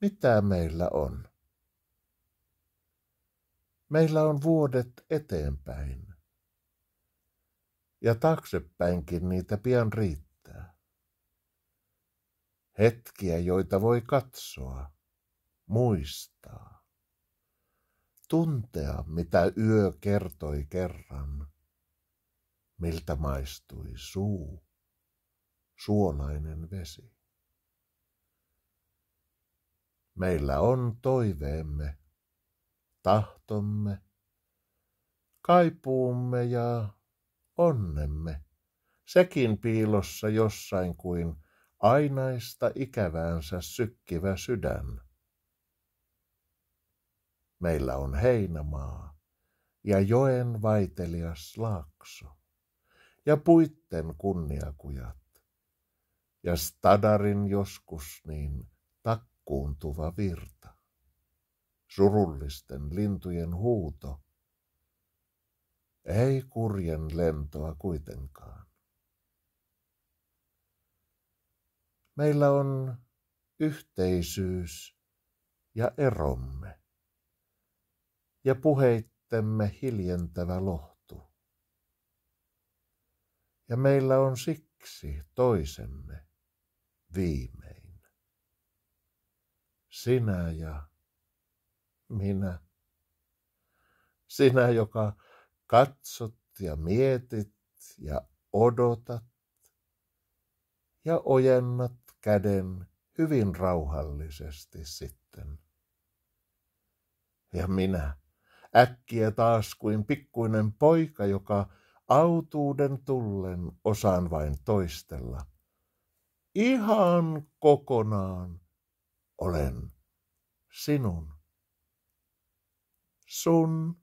mitä meillä on. Meillä on vuodet eteenpäin. Ja taksepäinkin niitä pian riittää. Hetkiä, joita voi katsoa, muistaa. Tuntea, mitä yö kertoi kerran. Miltä maistui suu, suolainen vesi. Meillä on toiveemme, tahtomme, kaipuumme ja onnemme, sekin piilossa jossain kuin ainaista ikäväänsä sykkivä sydän. Meillä on heinämaa ja joen vaitelias laakso ja puitten kunniakujat ja stadarin joskus niin tak kuuntuva virta, surullisten lintujen huuto, ei kurjen lentoa kuitenkaan. Meillä on yhteisyys ja eromme ja puheittemme hiljentävä lohtu. Ja meillä on siksi toisemme viimein sinä ja minä. Sinä, joka katsot ja mietit ja odotat ja ojennat käden hyvin rauhallisesti sitten. Ja minä, äkkiä taas kuin pikkuinen poika, joka autuuden tullen osaan vain toistella. Ihan kokonaan olen sinun, sun